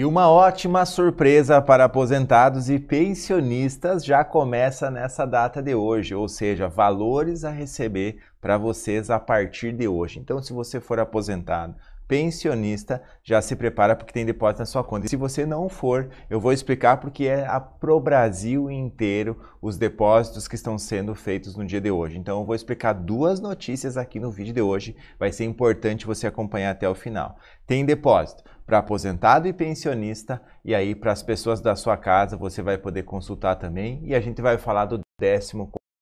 E uma ótima surpresa para aposentados e pensionistas já começa nessa data de hoje, ou seja, valores a receber para vocês a partir de hoje. Então, se você for aposentado, pensionista, já se prepara porque tem depósito na sua conta. E se você não for, eu vou explicar porque é pro Brasil inteiro os depósitos que estão sendo feitos no dia de hoje. Então eu vou explicar duas notícias aqui no vídeo de hoje, vai ser importante você acompanhar até o final. Tem depósito para aposentado e pensionista, e aí para as pessoas da sua casa você vai poder consultar também, e a gente vai falar do 14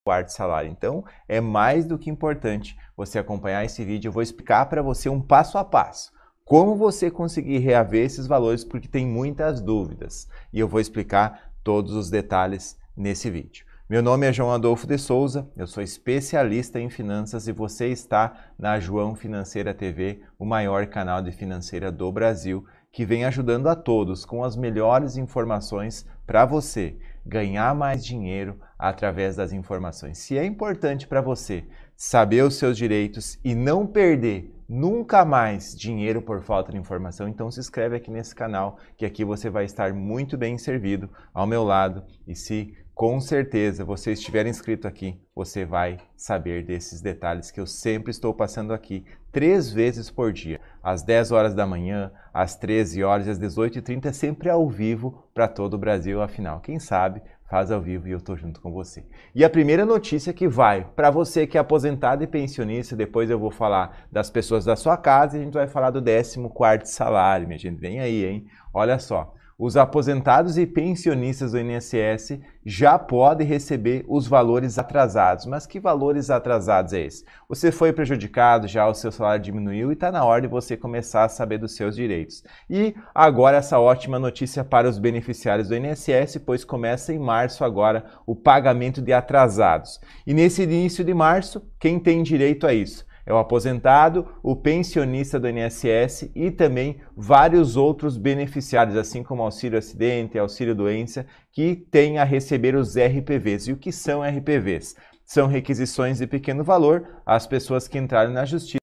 quarto salário. Então, é mais do que importante você acompanhar esse vídeo, eu vou explicar para você um passo a passo como você conseguir reaver esses valores, porque tem muitas dúvidas, e eu vou explicar todos os detalhes nesse vídeo. Meu nome é João Adolfo de Souza, eu sou especialista em finanças e você está na João Financeira TV, o maior canal de financeira do Brasil, que vem ajudando a todos com as melhores informações para você ganhar mais dinheiro através das informações. Se é importante para você saber os seus direitos e não perder nunca mais dinheiro por falta de informação, então se inscreve aqui nesse canal, que aqui você vai estar muito bem servido ao meu lado. E se com certeza, você estiver inscrito aqui, você vai saber desses detalhes que eu sempre estou passando aqui, três vezes por dia, às 10 horas da manhã, às 13 horas e às 18h30, sempre ao vivo para todo o Brasil. Afinal, quem sabe faz ao vivo e eu estou junto com você. E a primeira notícia que vai para você que é aposentado e pensionista, depois eu vou falar das pessoas da sua casa e a gente vai falar do 14 salário, minha gente, vem aí, hein? Olha só, os aposentados e pensionistas do INSS já podem receber os valores atrasados. Mas que valores atrasados é esse? Você foi prejudicado, já o seu salário diminuiu e está na hora de você começar a saber dos seus direitos. E agora essa ótima notícia para os beneficiários do INSS, pois começa em março agora o pagamento de atrasados. E nesse início de março, quem tem direito a isso? É o aposentado, o pensionista do INSS e também vários outros beneficiários, assim como auxílio acidente, auxílio doença, que têm a receber os RPVs. E o que são RPVs? São requisições de pequeno valor às pessoas que entraram na justiça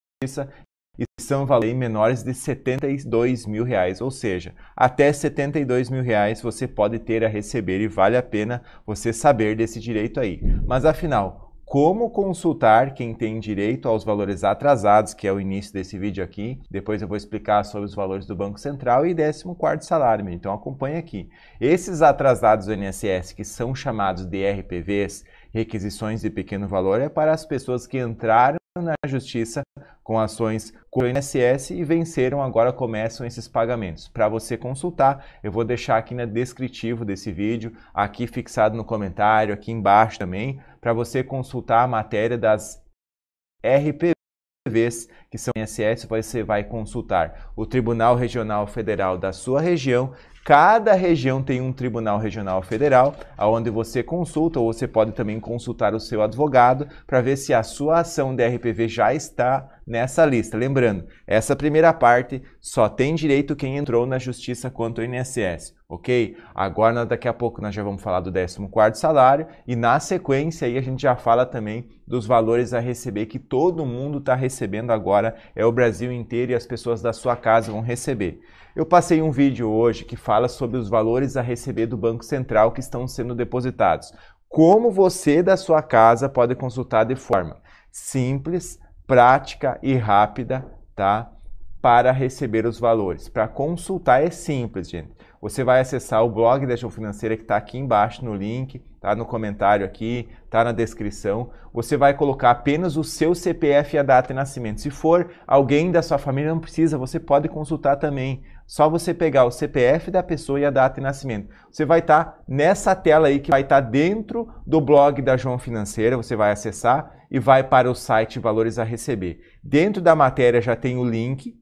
e são valores menores de 72 mil reais, ou seja, até 72 mil reais você pode ter a receber e vale a pena você saber desse direito aí. Mas afinal, como consultar quem tem direito aos valores atrasados, que é o início desse vídeo aqui. Depois eu vou explicar sobre os valores do Banco Central e 14 salário Então acompanha aqui. Esses atrasados do INSS, que são chamados de RPVs, requisições de pequeno valor, é para as pessoas que entraram na justiça com ações com o INSS e venceram, agora começam esses pagamentos. Para você consultar, eu vou deixar aqui na descritivo desse vídeo, aqui fixado no comentário, aqui embaixo também, para você consultar a matéria das RPV TVs, que são INSS, você vai consultar o Tribunal Regional Federal da sua região. Cada região tem um Tribunal Regional Federal, onde você consulta, ou você pode também consultar o seu advogado para ver se a sua ação DRPV já está nessa lista. Lembrando, essa primeira parte só tem direito quem entrou na justiça contra o INSS, ok? Agora, daqui a pouco, nós já vamos falar do 14º salário e na sequência aí a gente já fala também dos valores a receber que todo mundo está recebendo agora, é o Brasil inteiro e as pessoas da sua casa vão receber. Eu passei um vídeo hoje que fala sobre os valores a receber do Banco Central que estão sendo depositados. Como você da sua casa pode consultar de forma simples, prática e rápida, tá? Para receber os valores. Para consultar é simples, gente. Você vai acessar o blog da João Financeira que está aqui embaixo no link, tá no comentário aqui, tá na descrição. Você vai colocar apenas o seu CPF e a data de nascimento. Se for alguém da sua família, não precisa, você pode consultar também. Só você pegar o CPF da pessoa e a data de nascimento. Você vai estar tá nessa tela aí que vai estar tá dentro do blog da João Financeira, você vai acessar e vai para o site Valores a Receber. Dentro da matéria já tem o link.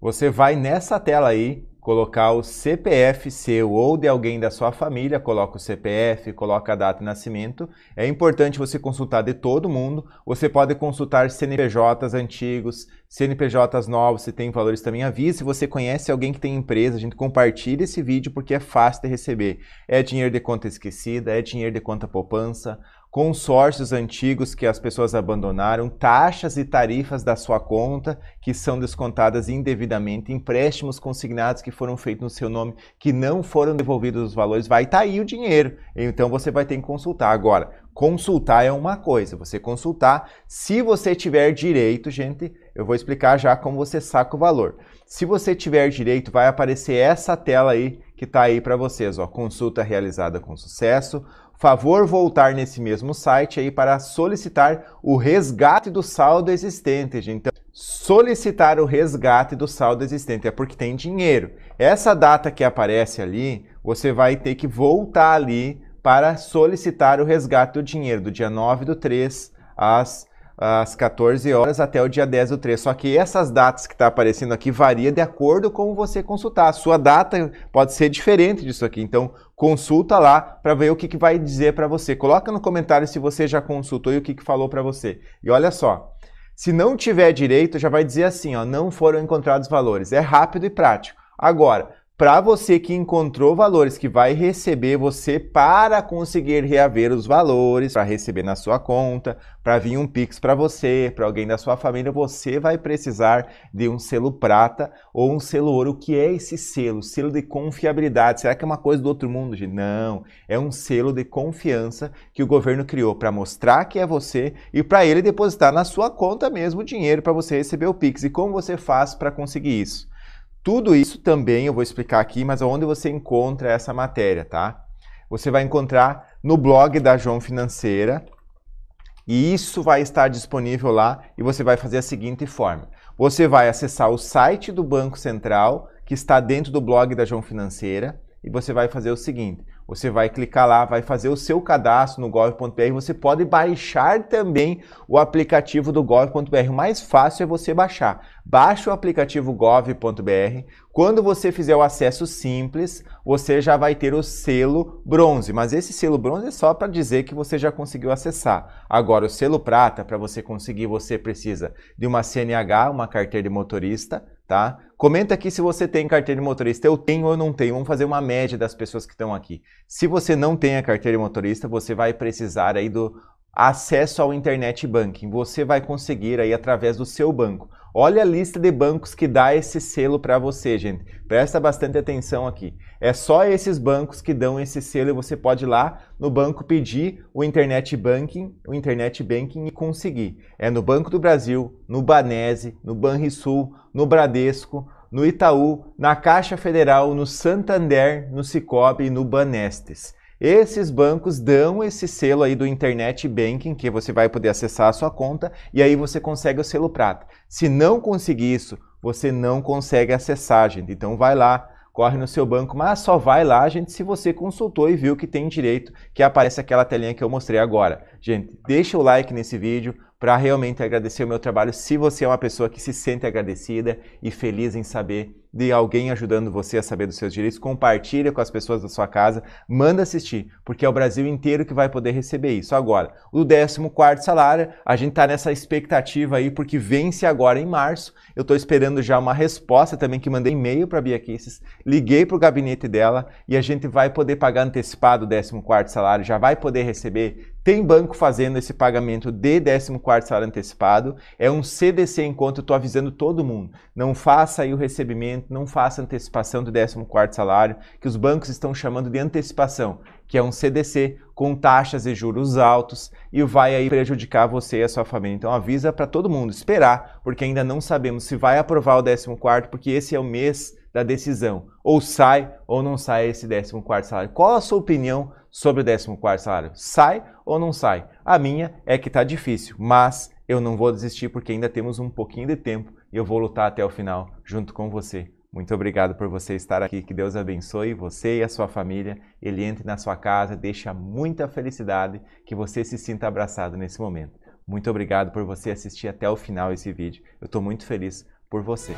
Você vai nessa tela aí colocar o CPF seu ou de alguém da sua família, coloca o CPF, coloca a data de nascimento. É importante você consultar de todo mundo. Você pode consultar CNPJs antigos, CNPJs novos, se tem valores também avisa. Se você conhece alguém que tem empresa, a gente compartilha esse vídeo porque é fácil de receber. É dinheiro de conta esquecida, é dinheiro de conta poupança consórcios antigos que as pessoas abandonaram, taxas e tarifas da sua conta que são descontadas indevidamente, empréstimos consignados que foram feitos no seu nome que não foram devolvidos os valores, vai estar tá aí o dinheiro. Então você vai ter que consultar agora. Consultar é uma coisa, você consultar, se você tiver direito, gente, eu vou explicar já como você saca o valor. Se você tiver direito, vai aparecer essa tela aí que está aí para vocês, ó, consulta realizada com sucesso favor voltar nesse mesmo site aí para solicitar o resgate do saldo existente, gente. Então, solicitar o resgate do saldo existente é porque tem dinheiro. Essa data que aparece ali, você vai ter que voltar ali para solicitar o resgate do dinheiro, do dia 9 do 3 às, às 14 horas até o dia 10 do 3. Só que essas datas que está aparecendo aqui varia de acordo com você consultar. A sua data pode ser diferente disso aqui. Então, consulta lá para ver o que, que vai dizer para você. Coloca no comentário se você já consultou e o que, que falou para você. E olha só, se não tiver direito, já vai dizer assim, ó, não foram encontrados valores. É rápido e prático. Agora, para você que encontrou valores que vai receber você para conseguir reaver os valores, para receber na sua conta, para vir um Pix para você, para alguém da sua família, você vai precisar de um selo prata ou um selo ouro. O que é esse selo? Selo de confiabilidade. Será que é uma coisa do outro mundo? Não, é um selo de confiança que o governo criou para mostrar que é você e para ele depositar na sua conta mesmo o dinheiro para você receber o Pix. E como você faz para conseguir isso? Tudo isso também eu vou explicar aqui, mas onde você encontra essa matéria, tá? Você vai encontrar no blog da João Financeira e isso vai estar disponível lá e você vai fazer a seguinte forma. Você vai acessar o site do Banco Central, que está dentro do blog da João Financeira, e você vai fazer o seguinte: você vai clicar lá, vai fazer o seu cadastro no golf.br. Você pode baixar também o aplicativo do golf.br. O mais fácil é você baixar. Baixa o aplicativo gov.br. Quando você fizer o acesso simples, você já vai ter o selo bronze. Mas esse selo bronze é só para dizer que você já conseguiu acessar. Agora, o selo prata, para você conseguir, você precisa de uma CNH, uma carteira de motorista, tá? Comenta aqui se você tem carteira de motorista. Eu tenho ou não tenho. Vamos fazer uma média das pessoas que estão aqui. Se você não tem a carteira de motorista, você vai precisar aí do acesso ao internet banking. Você vai conseguir aí através do seu banco. Olha a lista de bancos que dá esse selo para você, gente. Presta bastante atenção aqui. É só esses bancos que dão esse selo e você pode ir lá no banco pedir o internet banking, o internet banking e conseguir. É no Banco do Brasil, no Banese, no Banrisul, no Bradesco, no Itaú, na Caixa Federal, no Santander, no Cicobi e no Banestes. Esses bancos dão esse selo aí do Internet Banking, que você vai poder acessar a sua conta e aí você consegue o selo prata. Se não conseguir isso, você não consegue acessar, gente. Então vai lá, corre no seu banco, mas só vai lá, gente, se você consultou e viu que tem direito, que aparece aquela telinha que eu mostrei agora. Gente, deixa o like nesse vídeo para realmente agradecer o meu trabalho, se você é uma pessoa que se sente agradecida e feliz em saber de alguém ajudando você a saber dos seus direitos, compartilha com as pessoas da sua casa, manda assistir, porque é o Brasil inteiro que vai poder receber isso. Agora, o 14º salário, a gente está nessa expectativa aí, porque vence agora em março, eu estou esperando já uma resposta também, que mandei e-mail para a Bia Kisses, liguei para o gabinete dela e a gente vai poder pagar antecipado o 14º salário, já vai poder receber tem banco fazendo esse pagamento de 14 salário antecipado, é um CDC enquanto eu estou avisando todo mundo. Não faça aí o recebimento não faça antecipação do 14 salário, que os bancos estão chamando de antecipação, que é um CDC com taxas e juros altos e vai aí prejudicar você e a sua família. Então avisa para todo mundo esperar, porque ainda não sabemos se vai aprovar o 14 porque esse é o mês da decisão. Ou sai ou não sai esse 14 salário. Qual a sua opinião sobre o 14 salário? Sai ou não sai? A minha é que está difícil, mas eu não vou desistir porque ainda temos um pouquinho de tempo eu vou lutar até o final junto com você. Muito obrigado por você estar aqui. Que Deus abençoe você e a sua família. Ele entre na sua casa, deixa muita felicidade, que você se sinta abraçado nesse momento. Muito obrigado por você assistir até o final esse vídeo. Eu estou muito feliz por você.